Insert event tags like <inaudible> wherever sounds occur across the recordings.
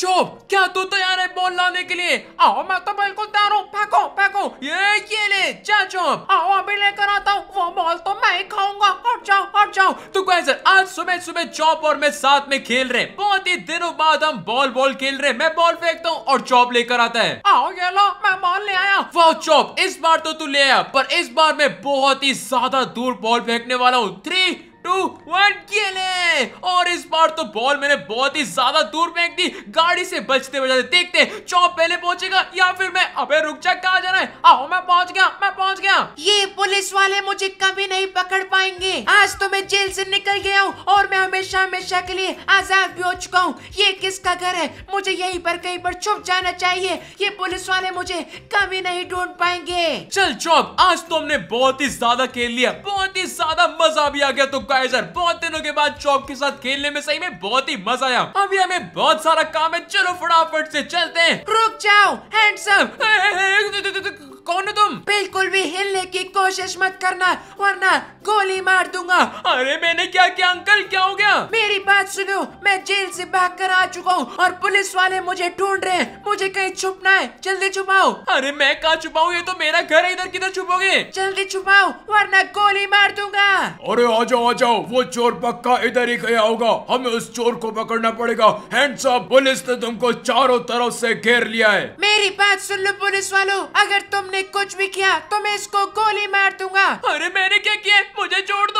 चुप क्या तू तैयार है बॉल लाने के लिए आओ मैं तो बिल्कुल तैयार हूँ फेंको फेंको ये ये ले जा चुप आओ अभी लेकर आता हूँ वो बॉल तो मैं ही खाऊंगा हट जाओ हट जाओ तो सर आज सुबह सुबह चौप और मैं साथ में खेल रहे बहुत ही दिनों बाद हम बॉल बॉल खेल रहे मैं बॉल फेंकता हूँ और चौप लेकर आता है आओ ये लो मैं बॉल ले आया वाह चौप इस बार तो तू ले आया पर इस बार मैं बहुत ही ज्यादा दूर बॉल फेंकने वाला हूँ थ्री टू वन खेले और इस बार तो बॉल मैंने बहुत ही ज्यादा दूर फेंक दी गाड़ी से बचते बचाते देखते चौप पहले पहुंचेगा या फिर मैं अबे रुक जा कहा जा रहा है आओ मैं पहुंच गया मैं पहुंच गया ये पुलिस वाले मुझे कभी नहीं पकड़ पाएंगे आज तो मैं जेल से निकल गया हूँ और मैं हमेशा हमेशा के लिए आजाद भी हो चुका हूँ ये किसका घर है मुझे यही पर कहीं पर छुप जाना चाहिए ये पुलिस वाले मुझे कभी नहीं ढूंढ पाएंगे चल चौप आज तो हमने बहुत ही ज्यादा खेल लिया बहुत ही ज्यादा मजा भी आ गया तो गाइस बहुत दिनों के बाद चौक के साथ खेलने में सही में बहुत ही मजा आया अभी हमें बहुत सारा काम है चलो फटाफट से चलते हैं रुक जाओ हैंडसम <laughs> कौन हो तुम बिल्कुल भी हिलने की कोशिश मत करना वरना गोली मार दूंगा अरे मैंने क्या किया अंकल क्या हो गया मेरी बात सुनो मैं जेल से भाग कर आ चुका हूँ और पुलिस वाले मुझे ढूंढ रहे हैं मुझे कहीं छुपना है जल्दी छुपाओ अरे मैं कहा छुपाऊँ ये तो मेरा घर है इधर किधर छुपोगे जल्दी छुपाओ वरना गोली मार दूंगा अरे आ जाओ आ जाओ वो चोर पक्का इधर ही गया होगा हमें उस चोर को पकड़ना पड़ेगा हैंड्स अप पुलिस ने तुमको चारों तरफ से घेर लिया है मेरी बात सुन लो पुलिस वालों अगर तुम तुमने कुछ भी किया तो मैं इसको गोली मार दूंगा अरे मैंने क्या किया मुझे छोड़ दो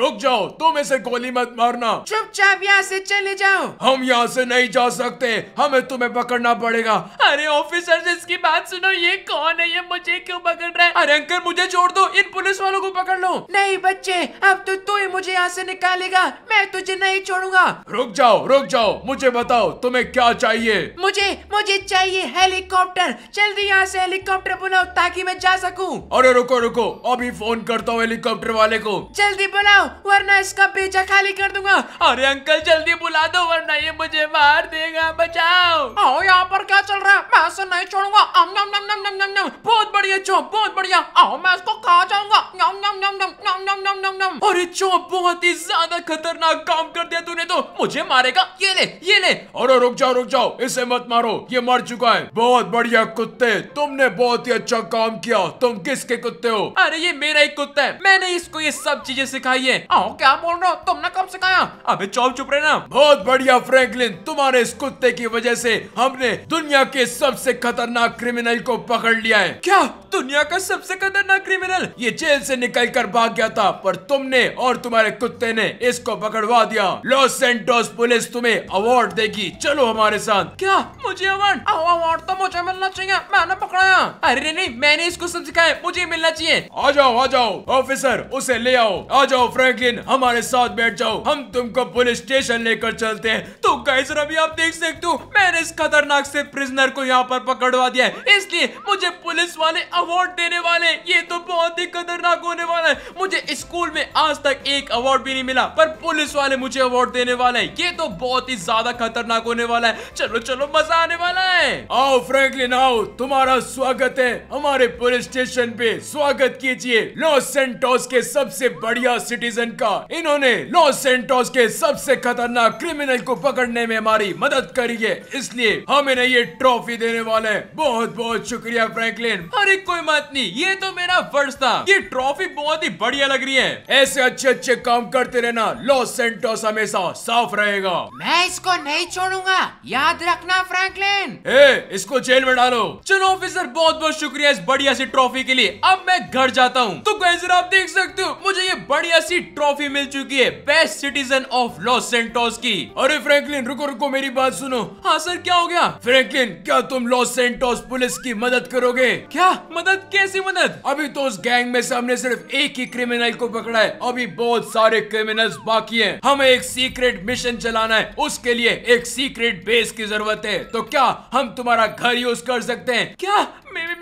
रुक जाओ तुम इसे गोली मत मारना चुपचाप यहाँ से चले जाओ हम यहाँ से नहीं जा सकते हमें तुम्हें पकड़ना पड़ेगा अरे ऑफिसर इसकी बात सुनो ये कौन है ये मुझे क्यों पकड़ रहा है अरे अंकल मुझे छोड़ दो इन पुलिस वालों को पकड़ लो नहीं बच्चे अब तो तू ही मुझे यहाँ से निकालेगा मैं तुझे नहीं छोड़ूंगा रुक जाओ रुक जाओ मुझे बताओ तुम्हें क्या चाहिए मुझे मुझे चाहिए हेलीकॉप्टर जल्दी यहाँ से हेलीकॉप्टर बुलाओ ताकि मैं जा सकूं अरे रुको रुको अभी फोन करता हूँ हेलीकॉप्टर वाले को जल्दी बुला बनाओ वरना इसका पेचा खाली कर दूंगा अरे अंकल जल्दी बुला दो वरना ये मुझे मार देगा बचाओ आओ यहाँ पर क्या चल रहा है मैं नहीं छोड़ूंगा अम नम नम नम नम नम नम बहुत बढ़िया चौप बहुत बढ़िया आओ मैं इसको खा जाऊंगा नम नम नम नम नम नम नम नम नम अरे चौप बहुत ही ज्यादा खतरनाक काम कर दिया तूने तो मुझे मारेगा ये ले ये ले अरे रुक जाओ रुक जाओ इसे मत मारो ये मर चुका है बहुत बढ़िया कुत्ते तुमने बहुत ही अच्छा काम किया तुम किसके कुत्ते हो अरे ये मेरा ही कुत्ता है मैंने इसको ये सब चीजें सिखाई चाहिए आओ क्या बोल रहे हो तुमने कब सिखाया अबे चौप चुप रहना बहुत बढ़िया फ्रैंकलिन तुम्हारे इस कुत्ते की वजह से हमने दुनिया के सबसे खतरनाक क्रिमिनल को पकड़ लिया है क्या दुनिया का सबसे खतरनाक क्रिमिनल ये जेल से निकल कर भाग गया था पर तुमने और तुम्हारे कुत्ते ने इसको पकड़वा दिया लॉस सेंटोस पुलिस तुम्हें अवार्ड देगी चलो हमारे साथ क्या मुझे अवार्ड अवार्ड तो मुझे मिलना चाहिए मैंने पकड़ाया अरे नहीं मैंने इसको सब मुझे मिलना चाहिए आ जाओ आ जाओ ऑफिसर उसे ले आओ आ जाओ फ्रैंकलिन हमारे साथ बैठ जाओ हम तुमको पुलिस स्टेशन लेकर चलते हैं तो गाइस अभी आप देख सकते हो मैंने इस खतरनाक से प्रिजनर को यहाँ पर पकड़वा दिया है इसलिए मुझे पुलिस वाले अवार्ड देने वाले ये तो बहुत ही खतरनाक होने वाला है मुझे स्कूल में आज तक एक अवार्ड भी नहीं मिला पर पुलिस वाले मुझे अवार्ड देने वाला है ये तो बहुत ही ज्यादा खतरनाक होने वाला है चलो चलो मजा आने वाला है आओ फ्रैंकलिन आओ तुम्हारा स्वागत है हमारे पुलिस स्टेशन पे स्वागत कीजिए लॉस सेंटोस के सबसे बढ़िया सिटीजन का इन्होंने लॉस सेंटोस के सबसे खतरनाक क्रिमिनल को पकड़ने में हमारी मदद करी है इसलिए हम इन्हें ये ट्रॉफी देने वाले हैं बहुत बहुत शुक्रिया फ्रैंकलिन अरे कोई बात नहीं ये तो मेरा फर्ज था ये ट्रॉफी बहुत ही बढ़िया लग रही है ऐसे अच्छे अच्छे काम करते रहना लॉस सेंटोस हमेशा साफ रहेगा मैं इसको नहीं छोड़ूंगा याद रखना फ्रैंकलिन ए, इसको जेल में डालो चलो ऑफिसर बहुत बहुत शुक्रिया इस बढ़िया सी ट्रॉफी के लिए अब मैं घर जाता हूँ तो कैसे आप देख सकते हो मुझे ये बढ़िया ऐसी ट्रॉफी मिल चुकी है best citizen of Los Santos की अरे फ्रैंकलिन रुको रुको मेरी बात सुनो हाँ सर क्या हो गया फ्रैंकलिन क्या तुम लॉस सेंटोस पुलिस की मदद करोगे क्या मदद कैसी मदद अभी तो उस गैंग में से हमने सिर्फ एक ही क्रिमिनल को पकड़ा है अभी बहुत सारे क्रिमिनल्स बाकी हैं हमें एक सीक्रेट मिशन चलाना है उसके लिए एक सीक्रेट बेस की जरूरत है तो क्या हम तुम्हारा घर यूज कर सकते हैं क्या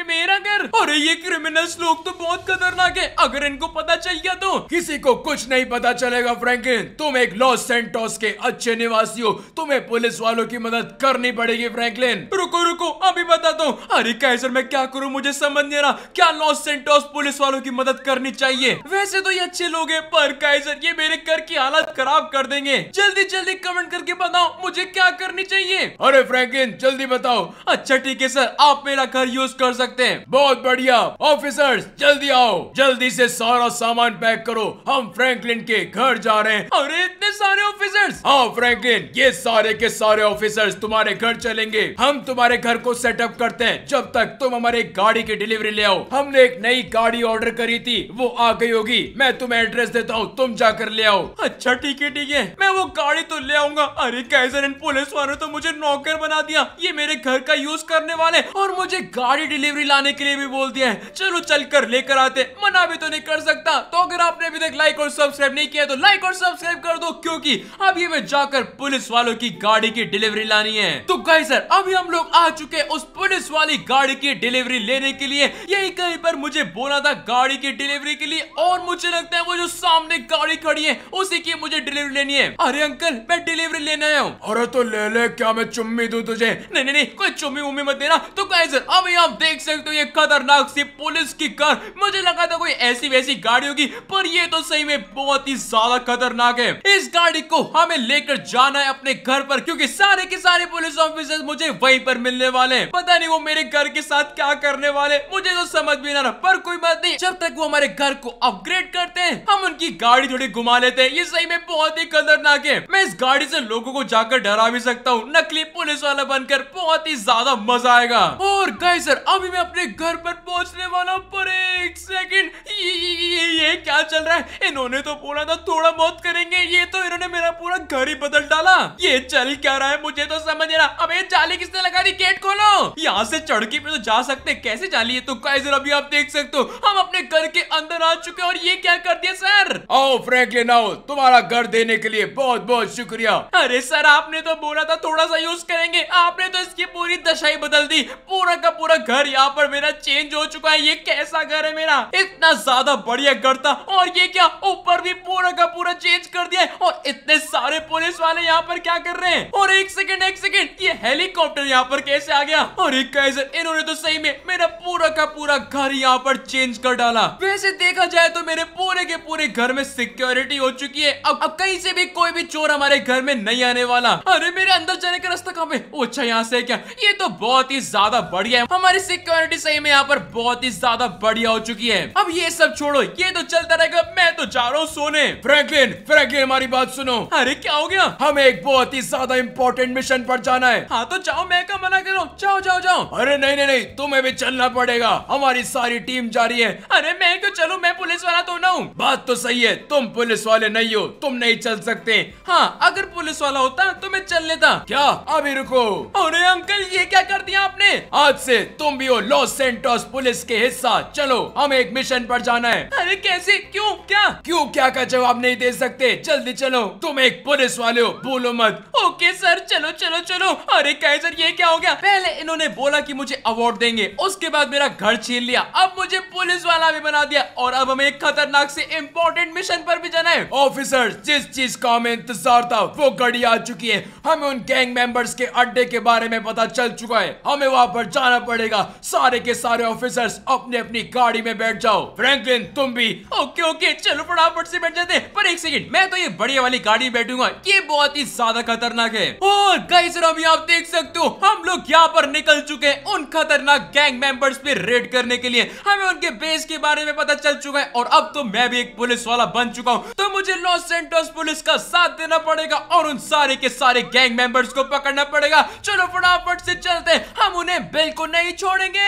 मेरा घर अरे ये क्रिमिनल्स लोग तो बहुत खतरनाक है अगर इनको पता चल गया तो किसी को कुछ नहीं पता चलेगा फ्रैंकलिन तुम एक लॉस सेंटोस के अच्छे निवासी हो तुम्हें पुलिस वालों की मदद करनी पड़ेगी फ्रैंकलिन रुको रुको अभी बता दो अरे कैसर मैं क्या करूँ मुझे समझ नहीं रहा क्या लॉस सेंटोस पुलिस वालों की मदद करनी चाहिए वैसे तो ये अच्छे लोग है पर कैसर ये मेरे घर की हालत खराब कर देंगे जल्दी जल्दी कमेंट करके बताओ मुझे क्या करनी चाहिए अरे फ्रैंकलिन जल्दी बताओ अच्छा ठीक है सर आप मेरा घर यूज कर कर सकते हैं बहुत बढ़िया ऑफिसर्स जल्दी आओ जल्दी से सारा सामान पैक करो हम फ्रैंकलिन के घर जा रहे हैं अरे इतने सारे ऑफिसर्स हाँ फ्रैंकलिन ये सारे के सारे ऑफिसर्स तुम्हारे घर चलेंगे हम तुम्हारे घर को सेटअप करते हैं जब तक तुम हमारे गाड़ी की डिलीवरी ले आओ हमने एक नई गाड़ी ऑर्डर करी थी वो आ गई होगी मैं तुम्हें एड्रेस देता हूँ तुम जाकर ले आओ अच्छा ठीक है ठीक है मैं वो गाड़ी तो ले आऊंगा अरे कैसे पुलिस वालों तो मुझे नौकर बना दिया ये मेरे घर का यूज करने वाले और मुझे गाड़ी डिलीवरी लाने के लिए भी बोल दिया है चलो चल कर लेकर आते मना भी तो नहीं कर सकता तो अगर आपने अभी तक लाइक और सब्सक्राइब नहीं किया तो लाइक और सब्सक्राइब कर दो क्योंकि अभी मैं जाकर पुलिस वालों की गाड़ी की डिलीवरी लानी है तो गाई सर अभी हम लोग आ चुके उस पुलिस वाली गाड़ी की डिलीवरी लेने के लिए यही कहीं पर मुझे बोला था गाड़ी की डिलीवरी के लिए और मुझे लगता है वो जो सामने गाड़ी खड़ी है उसी की मुझे डिलीवरी लेनी है अरे अंकल मैं डिलीवरी लेने आया हूँ अरे तो ले ले क्या मैं चुम्मी दू तुझे नहीं नहीं नहीं कोई चुम्मी उम्मी मत देना तो गाई सर अभी हम देख सकते हो ये खतरनाक सी पुलिस की कार मुझे लगा था कोई ऐसी वैसी गाड़ी होगी पर ये तो सही में बहुत ही ज्यादा खतरनाक है इस गाड़ी को हमें लेकर जाना है अपने घर पर क्योंकि सारे के सारे पुलिस ऑफिसर मुझे वहीं पर मिलने वाले हैं पता नहीं वो मेरे घर के साथ क्या करने वाले मुझे तो समझ भी ना रहा पर कोई बात नहीं जब तक वो हमारे घर को अपग्रेड करते हैं हम उनकी गाड़ी थोड़ी घुमा लेते हैं ये सही में बहुत ही खतरनाक है मैं इस गाड़ी से लोगों को जाकर डरा भी सकता हूँ नकली पुलिस वाला बनकर बहुत ही ज्यादा मजा आएगा और गए सर अभी मैं अपने घर पर पहुंचने वाला पर एक सेकंड ये, ये, ये क्या चल रहा है इन्होंने तो बोला था थोड़ा बहुत करेंगे ये तो इन्होंने मेरा पूरा घर ही बदल डाला ये चल क्या रहा है मुझे तो समझ रहा अब ये जाली किसने लगा दी गेट खोलो यहाँ से चढ़की पे तो जा सकते कैसे जाली है तो कैसे अभी आप देख सकते हो हम अपने घर के अंदर आ चुके और ये क्या कर दिया सर ओ फ्रैंकलिन आओ तुम्हारा घर देने के लिए बहुत बहुत शुक्रिया अरे सर आपने तो बोला था थोड़ा सा यूज करेंगे आपने तो इसकी पूरी दशा ही बदल दी पूरा का पूरा घर घर यहाँ पर मेरा चेंज हो चुका है ये कैसा घर है मेरा इतना ज्यादा बढ़िया घर था और ये क्या ऊपर भी पूरा का पूरा चेंज कर दिया है और इतने सारे पुलिस वाले यहाँ पर क्या कर रहे हैं और एक सेकेंड एक सेकेंड ये हेलीकॉप्टर यहाँ पर कैसे आ गया और एक कैसे इन्होंने तो सही में मेरा पूरा का पूरा घर यहाँ पर चेंज कर डाला वैसे देखा जाए तो मेरे पूरे के पूरे घर में सिक्योरिटी हो चुकी है अब अब कहीं से भी कोई भी चोर हमारे घर में नहीं आने वाला अरे मेरे अंदर जाने का रास्ता कहाँ पे अच्छा यहाँ से क्या ये तो बहुत ही ज्यादा बढ़िया है हमारे सिक्योरिटी सही में यहाँ पर बहुत ही ज्यादा बढ़िया हो चुकी है अब ये सब छोड़ो ये तो चलता रहेगा मैं तो जा रहा हूँ सोने फ्रैंकलिन फ्रैंकलिन हमारी बात सुनो अरे क्या हो गया हमें एक बहुत ही ज्यादा इम्पोर्टेंट मिशन पर जाना है हाँ तो जाओ मैं क्या मना करो जाओ जाओ जाओ अरे नहीं नहीं नहीं तुम्हें भी चलना पड़ेगा हमारी सारी टीम जा रही है अरे मैं क्यों चलू मैं पुलिस वाला तो ना हूँ बात तो सही है तुम पुलिस वाले नहीं हो तुम नहीं चल सकते हाँ अगर पुलिस वाला होता तो मैं चल लेता क्या अभी रुको अरे अंकल ये क्या कर दिया आपने आज से तुम कॉम्बियो लॉस सेंटोस पुलिस के हिस्सा चलो हम एक मिशन पर जाना है अरे कैसे क्यों क्या क्यों क्या का जवाब नहीं दे सकते जल्दी चलो तुम एक पुलिस वाले हो बोलो मत ओके सर चलो चलो चलो अरे कैसर ये क्या हो गया पहले इन्होंने बोला कि मुझे अवार्ड देंगे उसके बाद मेरा घर छीन लिया अब मुझे पुलिस वाला भी बना दिया और अब हमें एक खतरनाक से इम्पोर्टेंट मिशन पर भी जाना है ऑफिसर जिस चीज का हमें इंतजार था वो घड़ी आ चुकी है हमें उन गैंग मेंबर्स के अड्डे के बारे में पता चल चुका है हमें वहाँ पर जाना पड़ेगा सारे के सारे ऑफिसर्स अपने अपनी गाड़ी में बैठ जाओ फ्रैंकलिन तुम भी ओके ओके चलो फटाफट से बैठ जाते पर एक सेकंड मैं तो ये बढ़िया वाली गाड़ी बैठूंगा ये बहुत ही ज्यादा खतरनाक है और कई सर अभी आप देख सकते हो हम लोग यहाँ पर निकल चुके हैं उन खतरनाक गैंग मेंबर्स पे रेड करने के लिए हमें उनके बेस के बारे में पता चल चुका है और अब तो मैं भी एक पुलिस वाला बन चुका हूँ तो मुझे लॉस सेंटोस पुलिस का साथ देना पड़ेगा और उन सारे के सारे गैंग मेंबर्स को पकड़ना पड़ेगा चलो फटाफट से चलते हम उन्हें बिल्कुल नहीं छोड़ छोड़ेंगे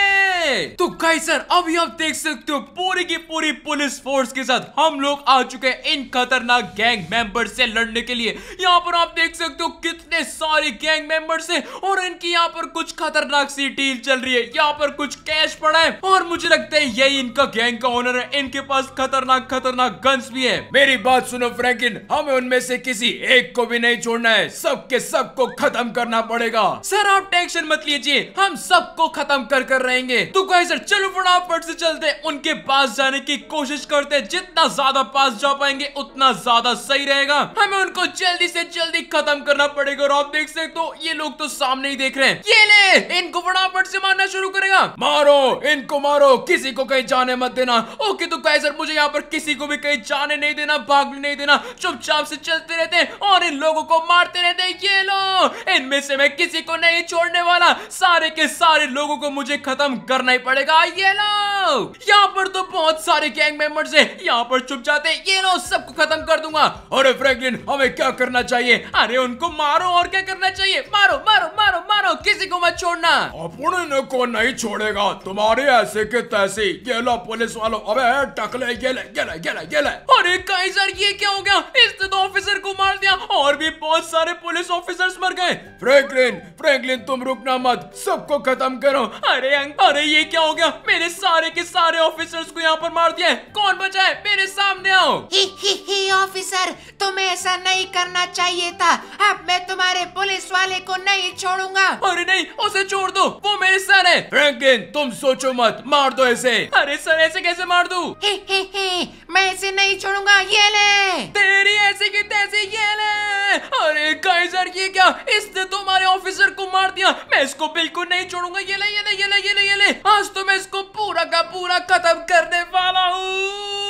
तो कई सर अभी आप देख सकते हो पूरी की पूरी पुलिस फोर्स के साथ हम लोग आ चुके हैं इन खतरनाक गैंग मेंबर से लड़ने के लिए यहाँ पर आप देख सकते हो कितने सारे गैंग मेंबर से और इनकी यहाँ पर कुछ खतरनाक सी डील चल रही है यहाँ पर कुछ कैश पड़ा है और मुझे लगता है यही इनका गैंग का ओनर है इनके पास खतरनाक खतरनाक गन्स भी है मेरी बात सुनो फ्रेंकिन हमें उनमें से किसी एक को भी नहीं छोड़ना है सबके सबको खत्म करना पड़ेगा सर आप टेंशन मत लीजिए हम सबको खत्म कर कर कर रहेंगे तो कहीं सर चलो फटाफट से चलते उनके पास जाने की कोशिश करते हैं जितना ज्यादा पास जा पाएंगे उतना ज्यादा सही रहेगा हमें उनको जल्दी से जल्दी खत्म करना पड़ेगा और आप देख सकते हो ये लोग तो सामने ही देख रहे हैं ये ले इनको फटाफट से मारना शुरू करेगा मारो इनको मारो किसी को कहीं जाने मत देना ओके तो कैसर मुझे यहाँ पर किसी को भी कहीं जाने नहीं देना भागने नहीं देना चुपचाप से चलते रहते और इन लोगों को मारते रहते ये लो इनमें से मैं किसी को नहीं छोड़ने वाला सारे के सारे लोगों को मुझे खत्म करना ही पड़ेगा ये लो यहाँ पर तो बहुत सारे गैंग मेंबर्स हैं यहाँ पर चुप जाते ये लो सबको खत्म कर दूंगा अरे फ्रैंकलिन हमें क्या करना चाहिए अरे उनको मारो और क्या करना चाहिए मारो मारो मारो मारो किसी को मत छोड़ना अपने को नहीं छोड़ेगा तुम्हारे ऐसे के तैसे गेला पुलिस वालों अबे टकले गेला गेला गेला गेला ये ले ये अरे कहीं ये क्या हो गया इसने तो ऑफिसर को मार दिया और भी बहुत सारे पुलिस ऑफिसर्स मर गए फ्रैंकलिन फ्रैंकलिन तुम रुकना मत सबको खत्म करो अरे अंक अरे ये क्या हो गया मेरे सारे के सारे ऑफिसर्स को यहाँ पर मार दिया कौन बचा है मेरे सामने आओ ऑफिसर तुम्हें ऐसा नहीं करना चाहिए था अब मैं तुम्हारे पुलिस वाले को नहीं छोड़ूंगा अरे नहीं उसे छोड़ दो वो मेरे सर है फ्रैंकलिन तुम सोचो मत मार दो ऐसे अरे सर ऐसे कैसे मार दू <laughs> मैं ऐसे नहीं छोड़ूंगा ये ले तेरी ऐसी की तैसी ये ले अरे काइजर ये क्या इसने तुम्हारे तो ऑफिसर को मार दिया मैं इसको बिल्कुल नहीं छोड़ूंगा ये ले ये ले ये ले ये ले ये ले आज तो मैं इसको पूरा का पूरा खत्म करने वाला हूँ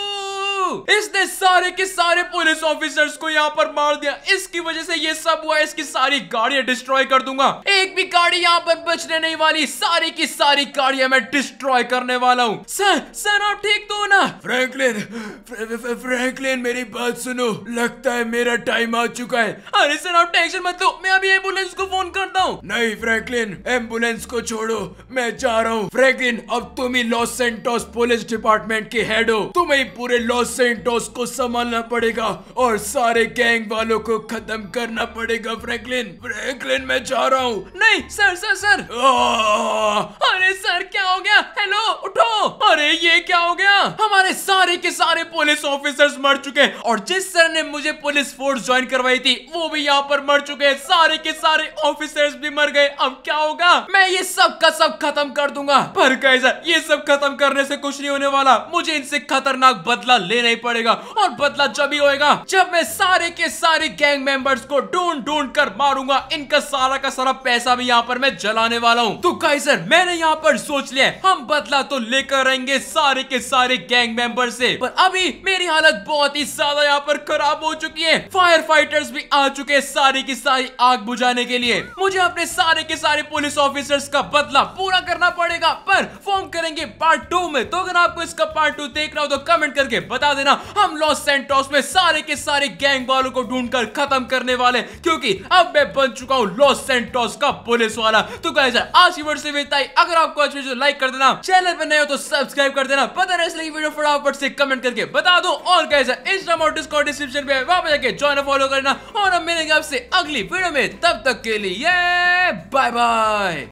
इसने सारे के सारे पुलिस ऑफिसर्स को यहाँ पर मार दिया इसकी वजह से ये सब हुआ इसकी सारी गाड़ियां डिस्ट्रॉय कर दूंगा एक भी गाड़ी यहाँ पर बचने नहीं वाली सारी की सारी गाड़िया मैं डिस्ट्रॉय करने वाला हूँ सर सर आप ठीक तो ना फ्रेंकलिन फ्रेंकलिन मेरी बात सुनो लगता है मेरा टाइम आ चुका है अरे सर आप टेंशन मत लो मैं अभी एम्बुलेंस को फोन करता हूँ नहीं फ्रैंकलिन एम्बुलेंस को छोड़ो मैं जा रहा हूँ फ्रैंकलिन अब तुम ही लॉस सेंटोस पुलिस डिपार्टमेंट के हेड हो तुम्हें पूरे लॉस सेंटोस को संभालना पड़ेगा और सारे गैंग वालों को खत्म करना पड़ेगा फ्रैंकलिन फ्रैंकलिन मैं जा रहा हूँ नहीं सर सर सर अरे सर क्या हो गया हेलो उठो अरे ये क्या हो गया हमारे सारे के सारे पुलिस ऑफिसर्स मर चुके हैं और जिस सर ने मुझे पुलिस फोर्स ज्वाइन करवाई थी वो भी यहाँ पर मर चुके हैं सारे के सारे ऑफिसर्स भी मर गए अब क्या होगा मैं ये सब का सब खत्म कर दूंगा पर कैसर ये सब खत्म करने से कुछ नहीं होने वाला मुझे इनसे खतरनाक बदला लेना ही पड़ेगा और बदला जब ही होगा जब मैं सारे के सारे गैंग मेंबर्स को ढूंढ ढूंढ कर मारूंगा इनका सारा का सारा पैसा भी यहाँ पर मैं जलाने वाला हूँ तो कैसर मैंने यहाँ पर सोच लिया हम बदला तो लेकर करेंगे सारे के सारे गैंग मेंबर से पर अभी मेरी हालत बहुत ही ज्यादा यहाँ पर खराब हो चुकी है फायर फाइटर्स भी आ चुके हैं सारी की सारी आग बुझाने के लिए मुझे अपने सारे के सारे पुलिस ऑफिसर्स का बदला पूरा करना पड़ेगा पर फॉर्म करेंगे पार्ट टू में तो अगर आपको इसका पार्ट टू देखना हो तो कमेंट करके बता देना हम लॉस सेंटोस में सारे के सारे गैंग वालों को ढूंढ कर खत्म करने वाले क्योंकि अब मैं बन चुका हूँ लॉस सेंटोस का पुलिस वाला तो कहे आज की वर्ष से अगर आपको अच्छी लाइक कर देना चैनल पर नहीं हो तो सब्सक्राइब कर देना पता नहीं इसलिए वीडियो फटाफट से कमेंट करके बता दो और कैसा इंस्टाग्राम और डिस्कॉर्ड डिस्क्रिप्शन पे वहां पर जाके ज्वाइन फॉलो करना और हम मिलेंगे आपसे अगली वीडियो में तब तक के लिए बाय बाय